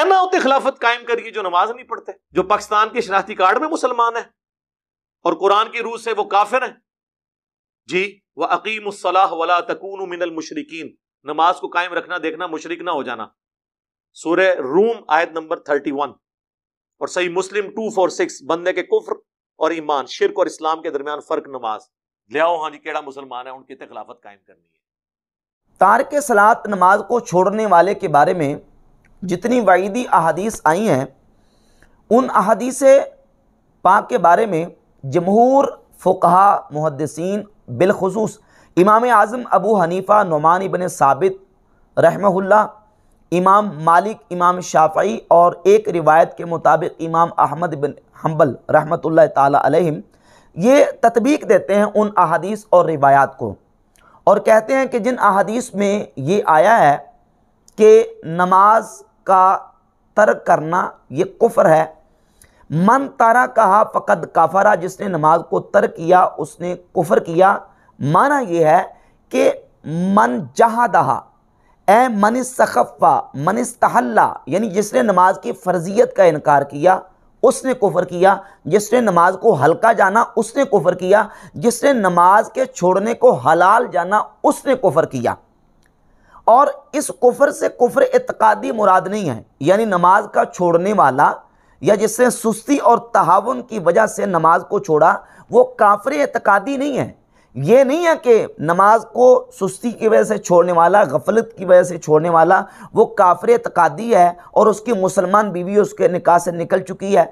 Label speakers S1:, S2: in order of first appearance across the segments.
S1: अनाउत खिलाफत कायम करिए जो नमाज नहीं पढ़ते जो पाकिस्तान के शनाख्ती कार्ड में मुसलमान है और कुरान की रूह से वो काफिर है जी वह अकीम वला तकून मिनल मुशरकिन नमाज को कायम रखना देखना मुशरक ना हो जाना सूर्य रूम आयत नंबर थर्टी वन और सही मुस्लिम टू फोर सिक्स बंदे के कुफर और ईमान शिरक और इस्लाम के दरमियान फर्क नमाज लियाओ हाँ जी केड़ा मुसलमान है उनकी खिलाफत कायम करनी है तारक सलात नमाज को छोड़ने वाले के बारे में जितनी वाइदी अहादीस आई हैं उन अहादीस पाक के बारे में जमहूर फ़ुकहा मुहदसिन बिलखसूस इमाम आज़म अबू हनीफ़ा नुमान इबन साबित रहमहुल्ला इमाम मालिक इमाम शाफी और एक रिवायत के मुताबिक इमाम अहमद बिन हम्बल रहमत अलैहिम ये तत्बीक देते हैं उन अहादीस और रिवायात को और कहते हैं कि जिन अहादीस में ये आया है कि नमाज का तर्क करना ये कुफर है मन तारा कहा फ़कद काफरा जिसने नमाज को तर्क किया उसने कुफर किया माना यह है कि मन जहादहा ए मन सखफ़ा मन तहल्ला यानी जिसने नमाज की फ़र्जियत का इनकार किया उसने कुफर किया जिसने नमाज को हल्का जाना उसने कुफर किया जिसने नमाज के छोड़ने को हलाल जाना उसने कुफर किया और इस कुफर से कुफर इतकादी मुराद नहीं है यानी नमाज का छोड़ने वाला या जिसने सुस्ती और तहावन की वजह से नमाज को छोड़ा वो काफर इतकादी नहीं है ये नहीं है कि नमाज को सुस्ती की वजह से छोड़ने वाला गफलत की वजह से छोड़ने वाला वो काफर इतकादी है और उसकी मुसलमान बीवी उसके निकाह से निकल चुकी है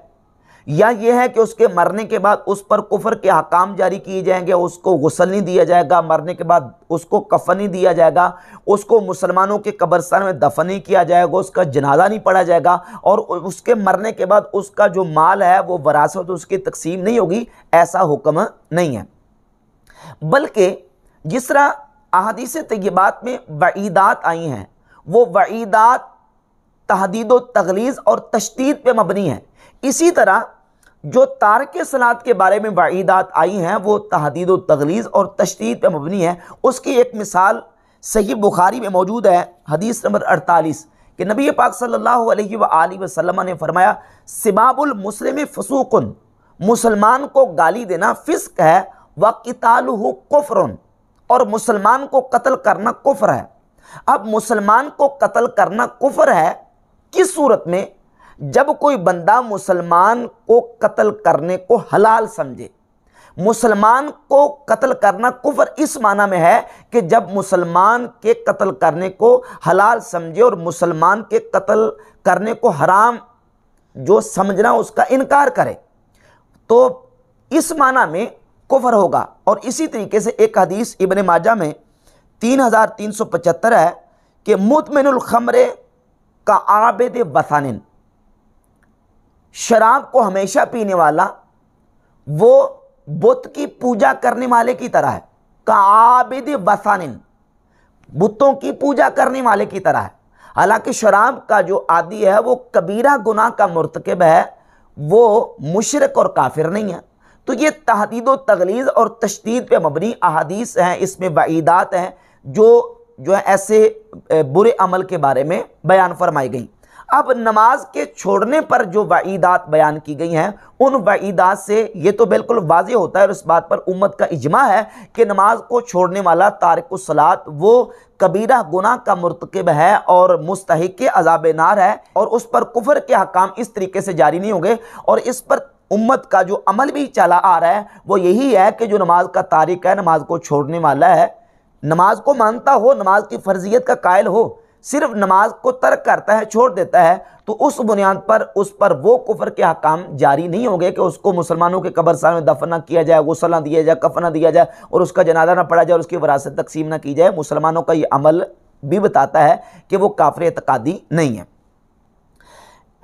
S1: या यह है कि उसके मरने के बाद उस पर कुफर के हकाम जारी किए जाएंगे उसको गुसल नहीं दिया जाएगा मरने के बाद उसको कफन नहीं दिया जाएगा उसको मुसलमानों के कब्रस्तान में दफन नहीं किया जाएगा उसका जनाजा नहीं पढ़ा जाएगा और उसके मरने के बाद उसका जो माल है वो वरासत तो उसकी तकसीम नहीं होगी ऐसा हुक्म नहीं है बल्कि जिस तरह अहदीस तयबात में वईदात आई हैं वो वईदात तहदीद तगलीज़ और तशदीद पर मबनी है इसी तरह जो तारक सलात के बारे में वाईदात आई हैं वो तहदीद तगलीज़ और तशदीद पर मबनी है उसकी एक मिसाल सही बुखारी में मौजूद है हदीस नंबर अड़तालीस कि नबी पाक सल्लल्लाहु अलैहि सल्ला वसल्लम ने फरमाया सिबाबुल मुस्लिम फसूकन मुसलमान को गाली देना फ़िस्क है व किताल कुफ़रन और मुसलमान को कत्ल करना कुफ़र है अब मुसलमान को कत्ल करना कुफ़र है किस सूरत में जब कोई बंदा मुसलमान को कत्ल करने को हलाल समझे मुसलमान को कत्ल करना कुफर इस माना में है कि जब मुसलमान के कत्ल करने को हलाल समझे और मुसलमान के कत्ल करने को हराम जो समझना उसका इनकार करे तो इस माना में कुफर होगा और इसी तरीके से एक हदीस इबन माजा में तीन हज़ार तीन सौ पचहत्तर है कि ख़मरे का आबद बसानिन शराब को हमेशा पीने वाला वो बुत की पूजा करने वाले की तरह है काबिद वसानिन बुतों की पूजा करने वाले की तरह है हालांकि शराब का जो आदि है वो कबीरा गुनाह का मुर्तकब है वो मुशरक और काफिर नहीं है तो ये तहदीद तगलीज़ और तशदीद पे मबनी अहादीस हैं इसमें वईदात हैं जो जो है ऐसे बुरे अमल के बारे में बयान फरमाई गई अब नमाज के छोड़ने पर जो वईदात बयान की गई हैं उन वईदात से ये तो बिल्कुल वाज होता है और इस बात पर उम्मत का इजमा है कि नमाज को छोड़ने वाला तारकुसलात वो कबीरा गुना का मरतकब है और मुस्तक अजाब नार है और उस पर कुफर के हकाम इस तरीके से जारी नहीं होंगे और इस पर उम्मत का जो अमल भी चला आ रहा है वो यही है कि जो नमाज का तारीख है नमाज को छोड़ने वाला है नमाज को मानता हो नमाज की फर्जियत का कायल हो सिर्फ नमाज को तर्क करता है छोड़ देता है तो उस बुनियाद पर उस पर वो कुफर के हकाम जारी नहीं होंगे कि उसको मुसलमानों के कब्रस्तान में दफन ना किया जाए गसल ना दिया जाए कफन ना दिया जाए और उसका जनाजा ना पड़ा जाए और उसकी वरासत तकसीम ना की जाए मुसलमानों का ये अमल भी बताता है कि वो काफिल एतकादी नहीं है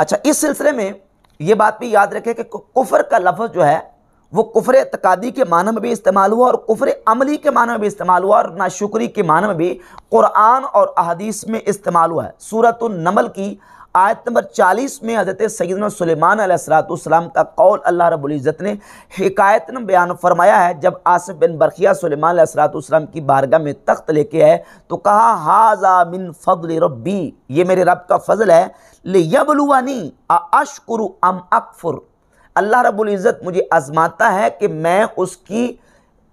S1: अच्छा इस सिलसिले में ये बात भी याद रखें कि कुफर का लफ्ज़ जो है वो कुफर तकादी के मान में भी इस्तेमाल हुआ और कुफर अमली के मान में भी इस्तेमाल हुआ और नाशुक्री के मान में भी कुरान और अहदीस में इस्तेमाल हुआ है सूरत नमल की आयत नंबर 40 में हज़रत सैदन सलेमान सलाम का कौल अल्लाह रबुल्ज़त ने हकायत में बयान फरमाया है जब आसफ़ बिन बरखिया सलेमान सलाम की बारगाह में तख्त लेके आए तो कहा हाजा मिन फजल रबी ये मेरे रब का फजल है ले यबलुवानी अशकुरु अम अकफुर अल्लाह रब्बुल इज़्ज़त मुझे आजमाता है कि मैं उसकी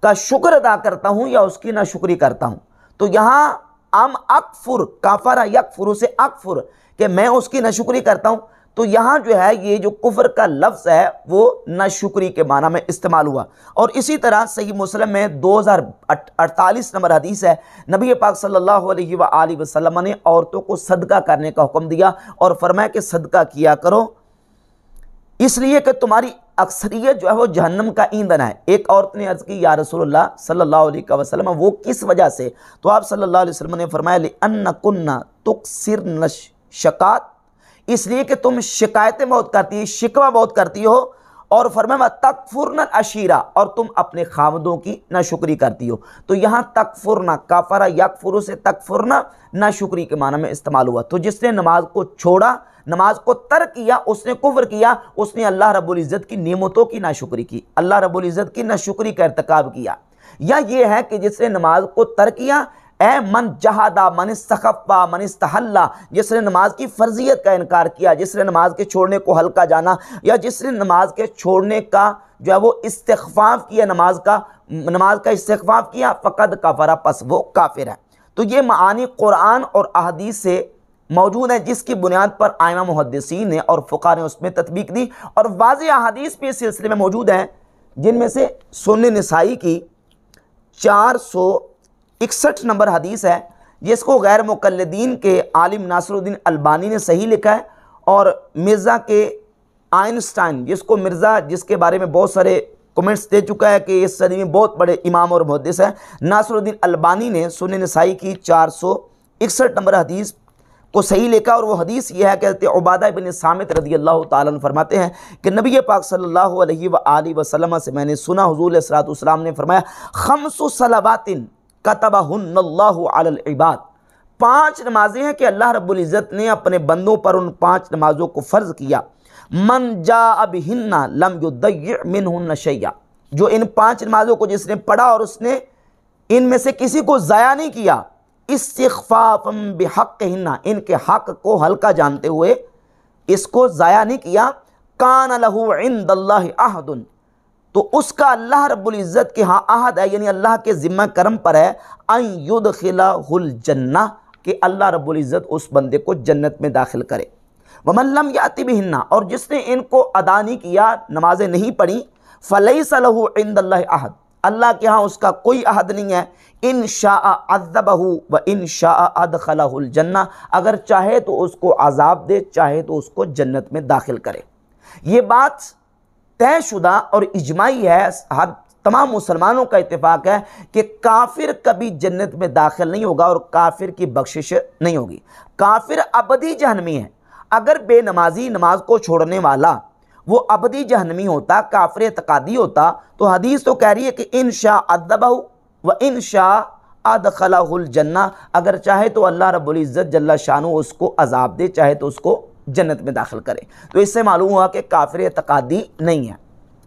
S1: का शुक्र अदा करता हूँ या उसकी ना शुक्री करता हूँ तो यहाँ आम अकफुर काफरा यकफुर से अकफुर कि मैं उसकी ना शुक्री करता हूँ तो यहाँ जो है ये जो कुफर का लफ्ज़ है वो शुक्री के माना में इस्तेमाल हुआ और इसी तरह सही मुस्लिम में दो हज़ार अड़तालीस नंबर हदीस है नबी पाक सल्लल्लाहु अलैहि वसल्लम ने औरतों को सदका करने का हुक्म दिया और फरमाया कि सदका किया करो इसलिए कि तुम्हारी अक्सरियत जो है वो जहन्नम का ईंधन है एक औरत ने अर्ज़ की या रसोल्ला सल्ला वसलम वो किस वजह से तो आप सल्ला वसलम ने फरमाया कुन्ना तुक सिर नश इसलिए कि तुम शिकायतें बहुत करती शिकवा बहुत करती हो और फरमा तकफुरन अशीरा और तुम अपने खामदों की नाशुक्री करती हो तो यहाँ तकफुरना काफरा यकफुरु से तकफुरना नाशुक्री के माना में इस्तेमाल हुआ तो जिसने नमाज को छोड़ा नमाज को तर्क किया उसने कुफर किया उसने अल्लाह रब्ज़त की नियमतों की नाशुक्री की अल्लाह रबुल्ज़त की नाशुक्री का इरतकब किया या ये है कि जिसने नमाज को तर्क किया ए मन जहादा मन सखफ़ा मन तहल्ला जिसने नमाज की फ़र्जियत का इनकार किया जिसने नमाज के छोड़ने को हल्का जाना या जिसने नमाज के छोड़ने का जो है वो इस्तफ़ाफ़ किया नमाज का नमाज का इस्तफ़ाफ़ किया फ़कद का फरा पस वो काफिर है तो ये मानी कुरान और अहदीस से मौजूद हैं जिसकी बुनियाद पर आयमा मुहदसिन ने और फ़ुका ने उसमें तदबीक दी और वाज अहादीस भी इस सिलसिले में मौजूद हैं जिनमें से सुन नसाई की चार सौ इकसठ नंबर हदीस है जिसको गैर मुकलदीन के आलिम नासरुद्दीन अलबानी ने सही लिखा है और मिर्ज़ा के आइंस्टाइन जिसको मिर्ज़ा जिसके बारे में बहुत सारे कमेंट्स दे चुका है कि इस सदी में बहुत बड़े इमाम और मुहदस हैं नासरुद्दीन अलबानी ने सुन नसाई की चार सौ इकसठ नंबर हदीस को सही लेकर और वो हदीस ये है कहते उबादा बिन सामित रदी अल्लाह तन फरमाते हैं कि नबी पाक सल्लल्लाहु अलैहि व वसल्लम से मैंने सुना हजूल सलातम ने फरमाया खमसलावातिन कतबाबाद पाँच नमाजें हैं कि अल्लाह रबुल्ज़त ने अपने बंदों पर उन पाँच नमाजों को फ़र्ज़ किया मन जा अब हिन्ना लम युद्दिन शैया जो इन पाँच नमाजों को जिसने पढ़ा और उसने इनमें से किसी को ज़ाया नहीं किया इस्तफ़ाफ़म बेहक कहना इनके हक को हल्का जानते हुए इसको ज़ाया नहीं किया कान लहू इंदल्ला आहदन तो उसका अल्लाह रबुल्ज़त के हाँ आहद है यानी अल्लाह के ज़िम्मा करम पर है अन युद खिलाजन्ना कि अल्लाह रबुल्ज़त उस बंदे को जन्नत में दाखिल करे वमल्लम याति बिन्ना और जिसने इनको अदा नहीं किया नमाज़ें नहीं पढ़ी फ़लई सलहू इंदल्ला आहद अल्लाह के यहाँ उसका कोई अहद नहीं है इन शाहबहू व इन शाह खलाजन्ना अगर चाहे तो उसको आज़ाब दे चाहे तो उसको जन्नत में दाखिल करे ये बात तयशुदा और इजमाही है हर तमाम मुसलमानों का इतफ़ाक़ है कि काफिर कभी जन्नत में दाखिल नहीं होगा और काफिर की बख्शिश नहीं होगी काफिर अबदी जहनमी है अगर बेनमाजी नमाज को छोड़ने वाला वो अबदी जहनमी होता काफिर तकादी होता तो हदीस तो कह रही है कि इन शाह अदबा व इन शाह अद जन्ना अगर चाहे तो अल्लाह रबुल्ज़त जल्ला शाहू उसको अजाब दे चाहे तो उसको जन्नत में दाखिल करे तो इससे मालूम हुआ कि काफिर तकादी नहीं है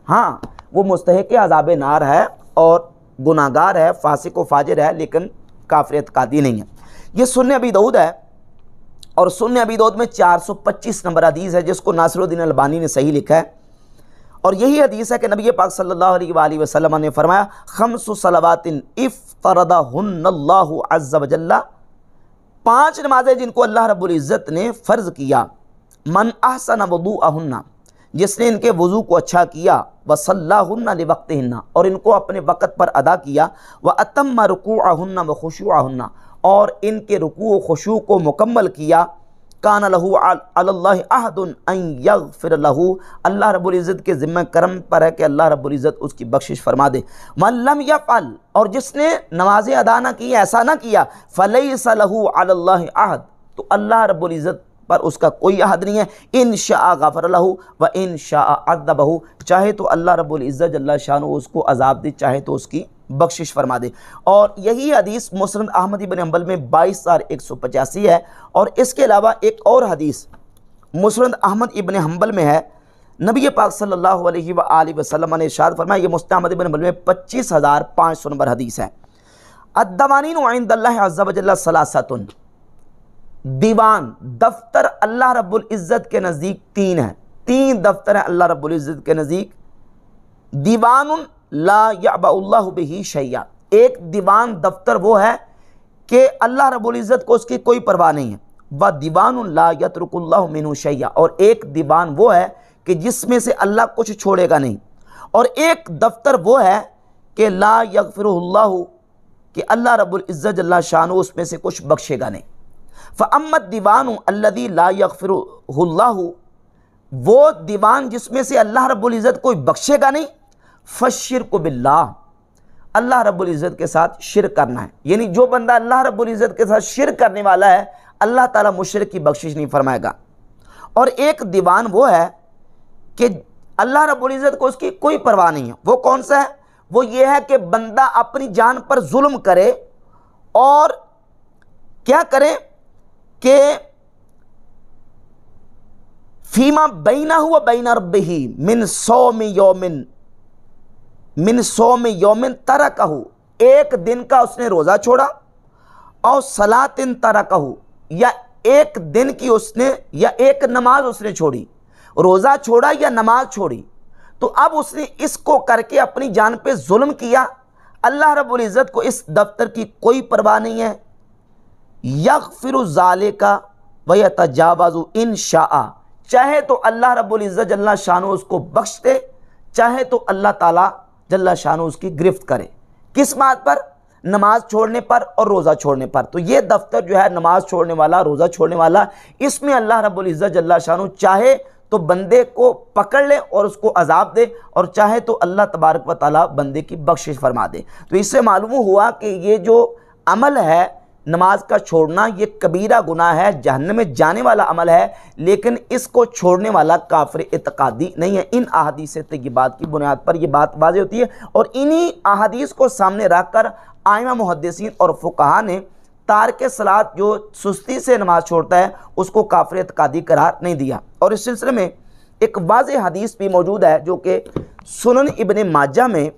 S1: हाँ वो मुस्तक अजाब नार है और गुनागार है फासिक व फाजिर है लेकिन काफिर तकादी नहीं है ये सुनने अभी दऊद है और सुन्य अबीदौद में 425 नंबर हदीस है जिसको नासिरुद्दीन अल्बानी ने सही लिखा है और यही हदीस है कि नबी पाक सल्लल्लाहु अलैहि वसल्लम ने फरमाया खमस सलावातिन इफ़ तरदा अज्जल्ला पाँच नमाजें जिनको अल्लाह रब्ज़त ने फ़र्ज़ किया मन आहसन वदू अहन्ना जिसने इनके वज़ू को अच्छा किया व सल्लाहन्ना वक्त और इनको अपने वक़्त पर अदा किया व अतम रुकू आहन्ना व खुशू आहन्ना और इनके रुकू खुशू को मुकम्मल किया कान लहू अल्लाहदन फिर लहू अल्लाह रब्ज़त के ज़िम्मे करम पर है कि अल्लाह रबुल्ज़त उसकी बख्शिश फरमा दे मल्लम या फ़ल और जिसने नमाज अदा ना की ऐसा ना किया फ़लई सलहू अल्लाहद तो अल्लाह रबुल्ज़त पर उसका कोई अहद नहीं है इन शाह गफर लहू व इन शाह अदबहू चाहे तो अल्लाह रब्ज़त अल्लाह शाह उसको अजाब दे चाहे तो उसकी बख्शिश फरमा दे और यही हदीस मुसरद अहमद इबन अम्बल में बाईस हज़ार एक सौ पचासी है और इसके अलावा एक और हदीस मुसरद अहमद इबन हम्बल में है नबी पाक सल्लल्लाहु अलैहि सल्ला वसल्लम ने इशाद फरमाया ये मुस्तमद इबन अम्बल में पच्चीस हज़ार पाँच सौ नंबर हदीस है अद्दवानी अज़्ज़बजल्ला सलासतन दीवान दफ्तर अल्लाह रब्बुल इज़्ज़त के नज़दीक तीन है तीन दफ्तर हैं अल्लाह रब्बुल इज़्ज़त के नज़दीक दीवान ला याबाउल्लाह शैया एक दीवान दफ्तर वो है कि अल्लाह रबुल्ज़त को उसकी कोई परवाह नहीं है व दीवान यतरकुल्लाह मिन शैया और एक दीवान वो है कि जिसमें से अल्लाह कुछ छोड़ेगा नहीं और एक दफ्तर वो है कि ला यकफ़िरल्ला कि अल्लाह रबुल्ज़त जल्ला शान उसमें से कुछ बख्शेगा नहीं फ़म्मत दीवान अल्लदी ला यकफ़िरल्ला वो दीवान जिसमें से अल्लाह रबुल्ज़त कोई बख्शेगा नहीं फ़शिर को बिल्ला अल्लाह रब्ज़त के साथ शिर करना है यानी जो बंदा अल्लाह रब्ज़त के साथ शिर करने वाला है अल्लाह ताला मुशरक की बख्शिश नहीं फरमाएगा और एक दीवान वो है कि अल्लाह रब्ज़त को उसकी कोई परवाह नहीं है वो कौन सा है वो ये है कि बंदा अपनी जान पर जुल्म करे और क्या करे कि फीमा बैना हुआ बैना रब ही मिन सौ में यौमिन मिन सो में योमिन तरह कहू एक दिन का उसने रोज़ा छोड़ा और सलातिन तरह कहू या एक दिन की उसने या एक नमाज उसने छोड़ी रोज़ा छोड़ा या नमाज छोड़ी तो अब उसने इसको करके अपनी जान पे जुल्म किया अल्लाह रब्बुल इज़्ज़त को इस दफ्तर की कोई परवाह नहीं है यक फिर ज़ाले का वह तजावाजू इन शाह चाहे तो अल्लाह रब्बुल इज़्ज़त जल्ला शान उसको बख्श दे चाहे तो अल्लाह ताला जल्ला शाह उसकी गिरफ्त करे किस बात पर नमाज छोड़ने पर और रोज़ा छोड़ने पर तो ये दफ्तर जो है नमाज छोड़ने वाला रोज़ा छोड़ने वाला इसमें अल्लाह रब्बुल इज़्ज़त जल्ला शाह चाहे तो बंदे को पकड़ ले और उसको अजाब दे और चाहे तो अल्लाह तबारक व ताली बंदे की बख्शिश फरमा दे तो इससे मालूम हुआ कि ये जो अमल है नमाज का छोड़ना ये कबीरा गुना है जहन में जाने वाला अमल है लेकिन इसको छोड़ने वाला काफिर इतकादी नहीं है इन अहादीस तयबात की बुनियाद पर यह बात वाज होती है और इन्हीं अहादीस को सामने रख कर आयमा मुहदसिन और फुकाहा ने तार के सलाद जो सुस्ती से नमाज छोड़ता है उसको काफिर इतकादी करार नहीं दिया और इस सिलसिले में एक वाज हदीस भी मौजूद है जो कि सुनन इबन माजा में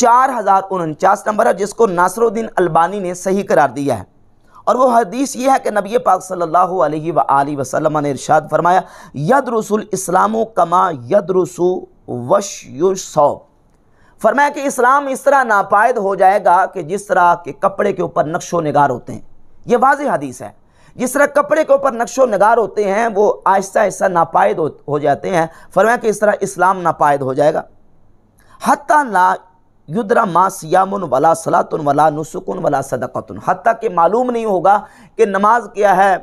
S1: चार हज़ार उनचास नंबर है जिसको नासरुद्दीन अलबानी ने सही करार दिया है और वो हदीस ये है कि नबी पाक सल्लल्लाहु अलैहि व वसल्लम ने इरशाद फरमाया यद रसूल इस्लाम कमा यद रसू वशयुसौ फरमाया कि इस्लाम इस तरह नापायद हो जाएगा कि जिस तरह के कपड़े के ऊपर नक्शो नगार होते हैं ये वाज हदीस है जिस तरह कपड़े के ऊपर नक्शो नगार होते हैं वो आहिस्ता आहिस्ता नापायद हो, जाते हैं फरमाया कि इस तरह इस्लाम नापायद हो जाएगा हती ला युद्रा मा सियामन वला सलातन वला नुसुकन वला सदक़तन हती कि मालूम नहीं होगा कि नमाज क्या है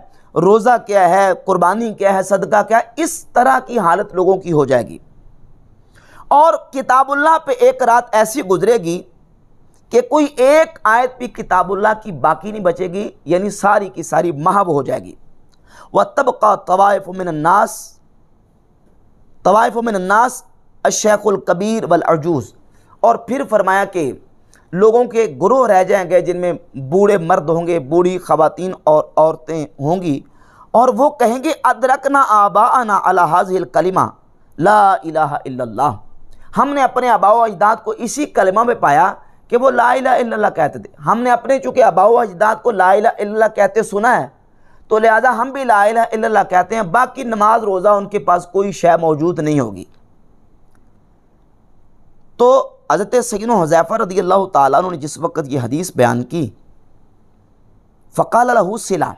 S1: रोज़ा क्या है कुर्बानी क्या है सदका क्या है इस तरह की हालत लोगों की हो जाएगी और किताबुल्ला पे एक रात ऐसी गुजरेगी कि कोई एक आयत भी किताबुल्ला की बाकी नहीं बचेगी यानी सारी की सारी महब हो जाएगी व तबका तवायफ़ मिनन्नास तवायफ़ मिनन्नास अशेखुल कबीर वल अर्जूज़ और फिर फरमाया कि लोगों के ग्रोह रह जाएंगे जिनमें बूढ़े मर्द होंगे बूढ़ी खवातीन और औरतें होंगी और वो कहेंगे ना आबा आना हाजिल कलिमा ला इलाहा इल्लल्लाह हमने अपने आबाओ अजदाद को इसी कलमा में पाया कि वो ला इला इल्लल्लाह कहते थे हमने अपने चूँकि आबाओ अजदाद को ला इला इल्लल्लाह कहते सुना है तो लिहाजा हम भी ला इला इल्लल्लाह कहते हैं बाकी नमाज रोज़ा उनके पास कोई शय मौजूद नहीं होगी तो हज़रत सैन हज़ैफ़र रदी अल्लाह तु ने जिस वक्त ये हदीस बयान की फ़काल सिला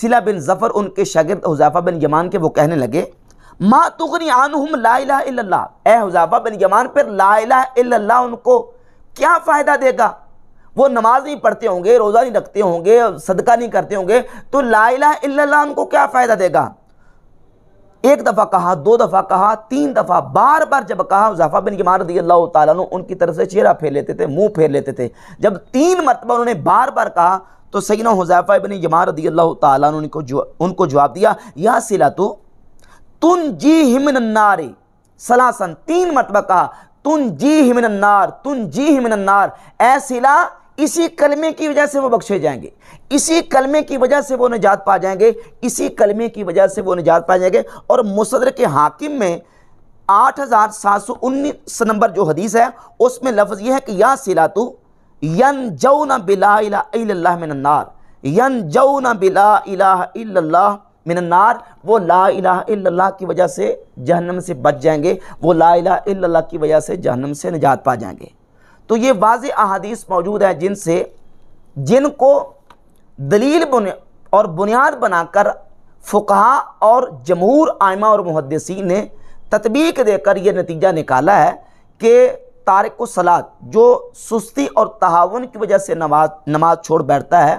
S1: सिला बिन ज़फ़र उनके शागिर्द हज़ैफ़ा बिन यमान के वो कहने लगे माँ तुगनी हम ला ए हज़ाफ़ा बिन यमान पर ला उनको क्या फ़ायदा देगा वो नमाज़ नहीं पढ़ते होंगे रोज़ा नहीं रखते होंगे सदका नहीं करते होंगे तो ला उनको क्या फ़ायदा देगा एक दफ़ा कहा दो दफ़ा कहा तीन दफ़ा बार बार जब कहा जफ़ा बिन इमार रजी अल्लाह तु उनकी तरफ से चेहरा फेर लेते थे मुंह फेर लेते थे जब तीन मरतबा उन्होंने बार बार कहा तो सैना हुजैफ़ा बिन यमार रजी अल्लाह तु उनको उनको जवाब दिया या सिला तो तुन जी हिमनारे सलासन तीन मरतबा कहा तुन जी हिमनार तुन जी हिमनार ए सिला इसी कलमे की वजह से वो बख्शे जाएंगे इसी कलमे की वजह से वो निजात पा जाएंगे इसी कलमे की वजह से वो निजात पा जाएंगे और मुसदर के हाकिम में आठ हज़ार सात सौ उन्नीस नंबर जो हदीस है उसमें लफ्ज़ यह है कि या सिलातु यन जौन बिला मिनन्नार यन जौन बिला इला मिनन्नार वो ला इला की वजह से जहनम से बच जाएंगे वो ला इला की वजह से जहनम से निजात पा जाएंगे तो ये वाज अहादीस मौजूद है जिनसे जिनको दलील बुन और बुनियाद बनाकर फ़ुकहा और जमूर आयमा और मुहदसी ने तदबीक देकर यह नतीजा निकाला है कि तारक सलात जो सुस्ती और तहावन की वजह से नमाज नमाज छोड़ बैठता है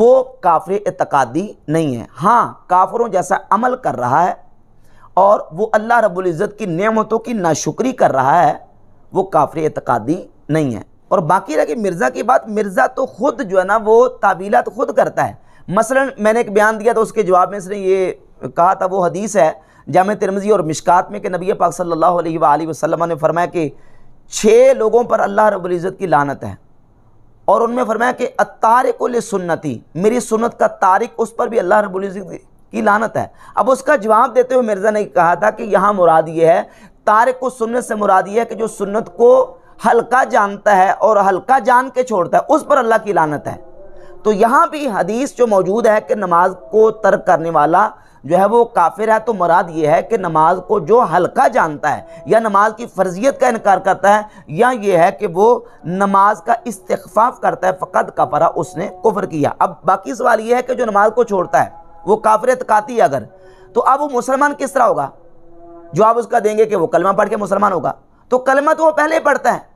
S1: वो काफिर इतकादी नहीं है हाँ काफरों जैसा अमल कर रहा है और वो अल्लाह रब्ज़त की नमतों की नाशुक्री कर रहा है वो काफिर इतकादी नहीं है और बाकी रखे मिर्ज़ा की बात मिर्ज़ा तो ख़ुद जो है ना वो तावीलात खुद करता है मसलन मैंने एक बयान दिया तो उसके जवाब में इसने ये कहा था वो हदीस है जाम तिरमजी और मिशकात में कि नबी पाक सल्लल्लाहु अलैहि वसल्लम ने फरमाया कि छः लोगों पर अल्लाह रब्ज़त की लानत है और उनमें फरमाया कि अतारक सुन्नति मेरी सुन्नत का तारिक उस पर भी अल्लाह रब्ज़त की लानत है अब उसका जवाब देते हुए मिर्ज़ा ने कहा था कि यहाँ मुराद ये है तारक को सुन्नत से मुराद ये है कि जो सुन्नत को हल्का जानता है और हल्का जान के छोड़ता है उस पर अल्लाह की लानत है तो यहाँ भी हदीस जो मौजूद है कि नमाज को तर्क करने वाला जो है वो काफिर है तो मुराद ये है कि नमाज को जो हल्का जानता है या नमाज की फ़र्जियत का इनकार करता है या ये है कि वो नमाज का इस्तफाफ करता है फ़कत का परा उसने कुफर किया अब बाकी सवाल ये है कि जो नमाज को छोड़ता है वो काफिर है अगर तो अब वो मुसलमान किस तरह होगा जवाब उसका देंगे कि वो कलमा पढ़ के मुसलमान होगा तो कलमा तो वो पहले पढ़ता है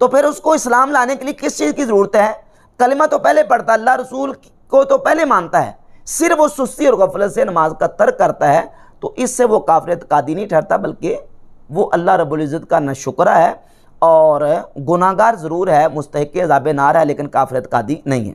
S1: तो फिर उसको इस्लाम लाने के लिए किस चीज़ की ज़रूरत है कलमा तो पहले पढ़ता है अल्लाह रसूल को तो पहले मानता है सिर्फ वो सुस्ती और गफलत से नमाज का तर्क करता है तो इससे वो काफरत कादी नहीं ठहरता बल्कि वो अल्लाह रबुल्ज़त का न शुक्रा है और गुनागार ज़रूर है मुस्तक अजाब नार है लेकिन काफरत कादी नहीं है